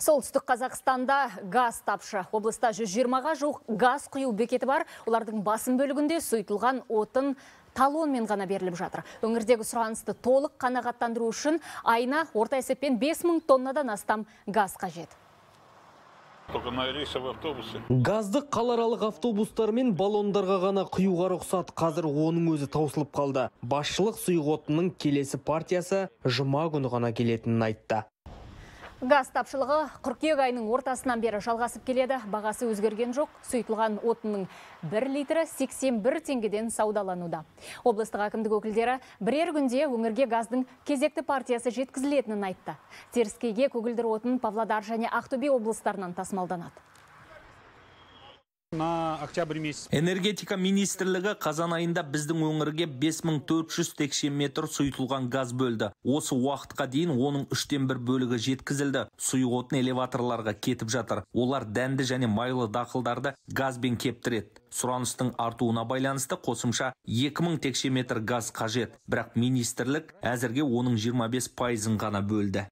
Солтүстік Қазақстанда газ тапшы. Облыста 120-ға жоқ газ құю бекеті бар. Олардың басын бөлігінде сұйытылған отын талонмен ғана беріліп жатыр. Өңірдегі сұранысты толық қанағаттандыру үшін айна орта есеппен 5000 тоннадан астам газ қажет. Газды қаларалық автобустар мен балондарға ғана құюға рұқсат қазір оның өзі таусылып қалды. Басшылық сұйық келесі партиясы жұма күні ғана келетінін айтты. Газ тапшылығы қыркүйек айының ортасынан бері жалғасып келеді. Бағасы өзгерген жоқ. Сұйытылған отынның 1 литрі 81 теңгеден саудалануда. Облыстық әкімдік өкілдері бірер күнде өңірге газдың кезекті партиясы жеткізілетінін айтты. Теріскейге көгілдір отын Павлодар және Ақтөбе облыстарынан тасымалданады на октябрь месяц. Энергетика министрлігі қазан айында біздің өңірге 5400 текше метр сұйытылған газ бөлді. Осы уақытқа дейін оның үштен бір бөлігі жеткізілді. Сұйық отын элеваторларға кетіп жатыр. Олар дәнді және майлы дақылдарды газбен кептіреді. Сұраныстың артуына байланысты қосымша 2000 текше метр газ қажет. Бірақ министрлік әзірге оның 25 пайызын ғана бөлді.